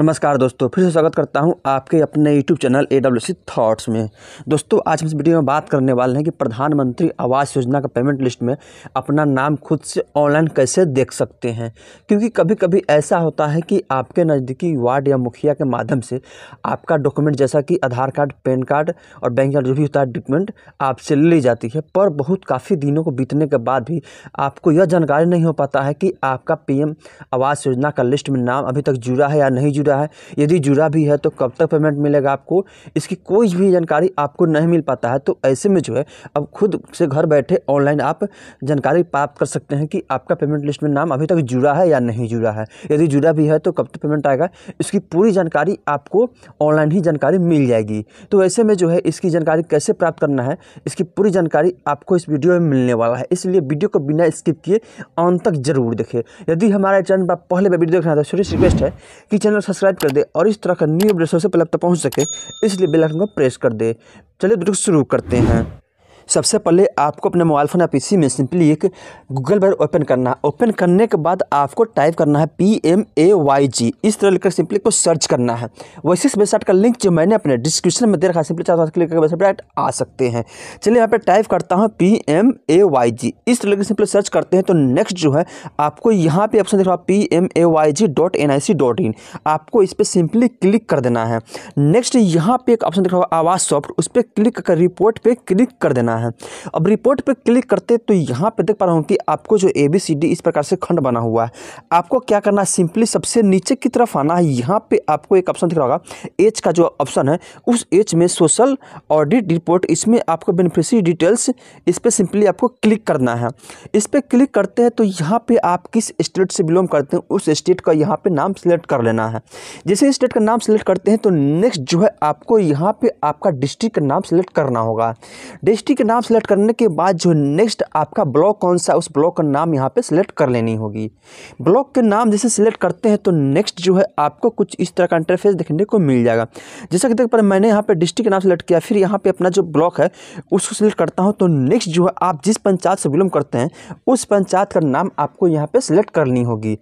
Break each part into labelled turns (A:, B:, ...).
A: नमस्कार दोस्तों फिर से स्वागत करता हूं आपके अपने YouTube channel A W C thoughts में दोस्तों आज हम इस वीडियो में बात करने वाले हैं कि प्रधानमंत्री आवास योजना का पेमेंट लिस्ट में अपना नाम खुद से ऑनलाइन कैसे देख सकते हैं क्योंकि कभी कभी ऐसा होता है कि आपके नज़दीकी वार्ड या मुखिया के माध्यम से आपका डॉक्यूमेंट जैसा कि आधार कार्ड पैन कार्ड और बैंक कार्ड जो भी होता है डॉक्यूमेंट आपसे ली जाती है पर बहुत काफ़ी दिनों को बीतने के बाद भी आपको यह जानकारी नहीं हो पाता है कि आपका पी आवास योजना का लिस्ट में नाम अभी तक जुड़ा है या नहीं जुड़ा है यदि जुड़ा भी है तो कब तक पेमेंट मिलेगा आपको इसकी कोई भी जानकारी आपको नहीं मिल पाता है तो ऐसे में जो है अब खुद से घर बैठे ऑनलाइन आप जानकारी प्राप्त कर सकते हैं कि आपका पेमेंट लिस्ट में नाम अभी तक जुड़ा है या नहीं जुड़ा है यदि जुड़ा भी है तो कब तक पेमेंट आएगा इसकी पूरी जानकारी आपको ऑनलाइन ही जानकारी मिल जाएगी तो ऐसे में जो है इसकी जानकारी कैसे प्राप्त करना है इसकी पूरी जानकारी आपको इस वीडियो में मिलने वाला है इसलिए वीडियो को बिना स्किप किए अंत तक जरूर देखें यदि हमारे चैनल पर पहले वीडियो देखना है तो छोटी रिक्वेस्ट है कि चैनल सब्सक्राइब कर दे और इस तरह का न्यू अपडेट सबसे पहले तक पहुँच सके इसलिए बेलाइकन को प्रेस कर दे चलिए दोस्तों शुरू करते हैं सबसे पहले आपको अपने मोबाइल फ़ोन या पीसी में सिंपली एक गूगल बार ओपन करना है ओपन करने के बाद आपको टाइप करना है P M A Y G इस तरह लिखकर सिंपली को सर्च करना है वैसे इस वेबसाइट का लिंक जो मैंने अपने डिस्क्रिप्शन में दे रखा है सिंपली चाहता हूँ क्लिक करके वेबसाइट आ सकते हैं चलिए यहाँ पर टाइप करता हूँ P M A Y G इस तरह सिंपली सर्च करते हैं तो नेक्स्ट जो है आपको यहाँ पर ऑप्शन देख रहा P M A Y G dot N I C dot in आपको इस पर सिंपली क्लिक कर देना है नेक्स्ट यहाँ पर एक ऑप्शन देख रहा आवाज़ सॉफ्ट उस पर क्लिक कर रिपोर्ट पर क्लिक कर देना है करना है अब रिपोर्ट पर क्लिक करते तो यहाँ पर देख पा रहा हूँ कि आपको जो ए बी सी डी इस प्रकार से खंड बना हुआ है आपको क्या करना है सिंपली सबसे नीचे की तरफ आना है यहाँ पर आपको एक ऑप्शन दिख रहा होगा एच का जो ऑप्शन है उस एच में सोशल ऑडिट रिपोर्ट इसमें आपको बेनिफिशरी डिटेल्स इस पर सिंपली आपको क्लिक करना है इस पर क्लिक करते हैं तो यहाँ पर आप किस स्टेट से बिलोंग करते हैं उस स्टेट का यहाँ पर नाम सेलेक्ट कर लेना है जैसे स्टेट का नाम सेलेक्ट करते हैं तो नेक्स्ट जो है आपको यहाँ पे आपका डिस्ट्रिक्ट का नाम सेलेक्ट करना होगा डिस्ट्रिक्ट नाम सेलेक्ट करने के बाद जो नेक्स्ट आपका ब्लॉक कौन सा उस ब्लॉक का नाम यहाँ पे सिलेक्ट कर लेनी होगी ब्लॉक के नाम जैसे सिलेक्ट करते हैं तो नेक्स्ट जो है आपको कुछ इस तरह का इंटरफेस देखने को मिल जाएगा जैसा कि देख पर मैंने यहाँ पे डिस्ट्रिक्ट का नाम सेलेक्ट किया फिर यहाँ पे अपना जो ब्लॉक है उसको सिलेक्ट करता हूँ तो नेक्स्ट जो है आप जिस पंचायत से बिलोंग करते हैं उस पंचायत का नाम आपको यहाँ पर सिलेक्ट करनी होगी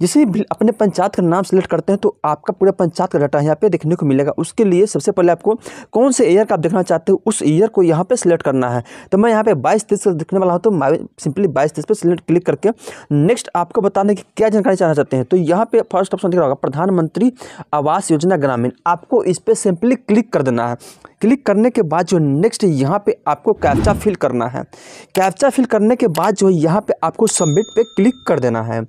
A: जैसे अपने पंचायत का नाम सेलेक्ट करते हैं तो आपका पूरा पंचायत का डाटा यहाँ पर देखने को मिलेगा उसके लिए सबसे पहले आपको कौन से ईयर का आप देखना चाहते हो उस ईयर को यहाँ पर सिलेक्ट करना है है तो मैं यहाँ पे बाईस तेईस दिखने वाला हूँ तो सिंपली बाईस तीस पर सिलेक्ट क्लिक करके नेक्स्ट आपको बताने की क्या जानकारी चाहना चाहते हैं तो यहाँ पे फर्स्ट ऑप्शन दिख रहा होगा प्रधानमंत्री आवास योजना ग्रामीण आपको इस पर सिंपली क्लिक कर देना है क्लिक करने के बाद जो नेक्स्ट यहाँ पे आपको कैप्चा फिल करना है कैप्चा फिल करने के बाद जो यहाँ पे आपको सबमिट पे क्लिक कर देना है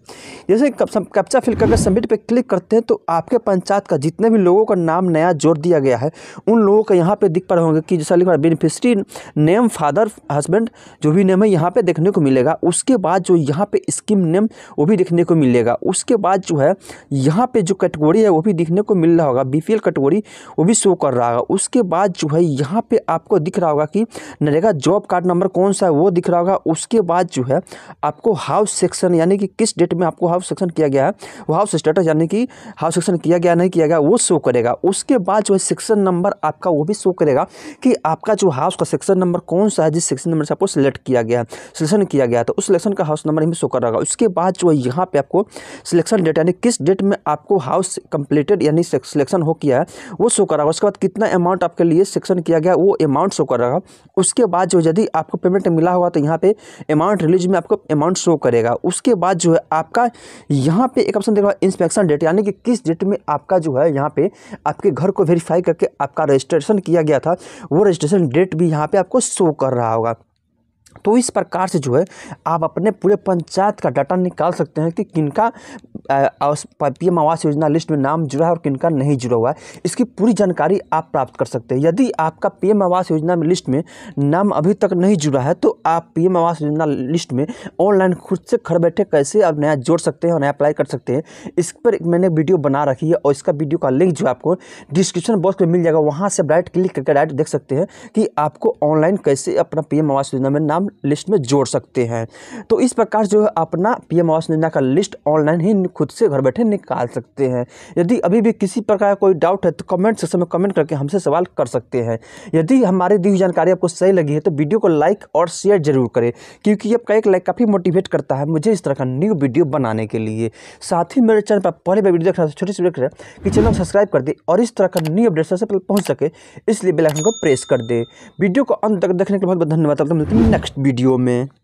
A: जैसे कैप्चा फिल करके सबमिट पे क्लिक करते हैं तो आपके पंचायत का जितने भी लोगों का नाम नया जोड़ दिया गया है उन लोगों का यहाँ पे दिख पा होंगे कि जैसा लिखा बेनिफिशरी नेम फादर हस्बैंड जो भी नेम है यहाँ पे देखने को मिलेगा उसके बाद जो यहाँ पे स्कीम नेम वो भी देखने को मिलेगा उसके बाद जो है यहाँ पे जो कैटेगोरी है वो भी देखने को मिल रहा होगा बी कैटेगोरी वो भी शो कर रहा होगा उसके बाद जो है यहाँ पर आपको दिख रहा होगा कि नरेगा जॉब कार्ड नंबर कौन सा है वो दिख रहा होगा उसके बाद जो है आपको हाउस सेक्शन यानी कि किस डेट में आपको हाउस सेक्शन किया गया है वो हाउस स्टेटस यानी कि हाउस सेक्शन किया गया नहीं किया गया वो शो करेगा उसके बाद जो है सेक्शन नंबर आपका वो भी शो करेगा कि आपका जो हाउस का सेक्शन नंबर कौन कौन सा है जिस सेक्शन नंबर से आपको सिलेक्ट किया गया सिलेक्शन किया गया तो उस सिलेक्शन का हाउस नंबर हमें शो कर रहेगा उसके बाद जो है यहाँ पर आपको सिलेक्शन डेट यानी किस डेट में आपको हाउस कंप्लीटेड यानी सिलेक्शन हो किया है वो शो कर उसके बाद कितना अमाउंट आपके लिए सिलेक्शन किया गया वो अमाउंट शो कर रहेगा उसके बाद जो यदि आपको पेमेंट मिला होगा तो यहाँ पे अमाउंट रिलीज में आपको अमाउंट शो करेगा उसके बाद जो है आपका यहाँ पे एक ऑप्शन देखा इंस्पेक्शन डेट यानी कि किस डेट में आपका जो है यहाँ पे आपके घर को वेरीफाई करके आपका रजिस्ट्रेशन किया गया था वो रजिस्ट्रेशन डेट भी यहाँ पे आपको शो शो कर रहा होगा तो इस प्रकार से जो है आप अपने पूरे पंचायत का डाटा निकाल सकते हैं कि किनका पी एम आवास योजना लिस्ट में नाम जुड़ा है और किनका नहीं जुड़ा हुआ है इसकी पूरी जानकारी आप प्राप्त कर सकते हैं यदि आपका पी एम आवास योजना में लिस्ट में नाम अभी तक नहीं जुड़ा है तो आप पी एम आवास योजना लिस्ट में ऑनलाइन खुद से घर बैठे कैसे आप नया जोड़ सकते हैं और नया अप्लाई कर सकते हैं इस पर मैंने वीडियो बना रखी है और इसका वीडियो का लिंक जो आपको डिस्क्रिप्शन बॉक्स में मिल जाएगा वहाँ से आप डायरेक्ट क्लिक करके डायरेक्ट देख सकते हैं कि आपको ऑनलाइन कैसे अपना पी एम आवास योजना में नाम हम लिस्ट में जोड़ सकते हैं तो इस प्रकार जो है अपना पी एम आवास योजना का लिस्ट ऑनलाइन ही खुद से घर बैठे निकाल सकते हैं यदि अभी भी किसी प्रकार का कोई डाउट है तो कमेंट सेक्शन में कमेंट करके हमसे सवाल कर सकते हैं यदि हमारी दी हुई जानकारी आपको सही लगी है तो वीडियो को लाइक और शेयर जरूर करें क्योंकि आपका एक लाइक काफ़ी मोटिवेट करता है मुझे इस तरह का न्यू वीडियो बनाने के लिए साथ ही मेरे चैनल पर पहले बार वीडियो देखना छोटी सी वीडियो कि चैनल को सब्सक्राइब कर दे और इस तरह का न्यू अपडेट सबसे पहले पहुँच सके इसलिए बेलाइकन को प्रेस कर दे वीडियो को अंत तक देखने के बहुत बहुत धन्यवाद मिलते हैं नेक्स्ट वीडियो में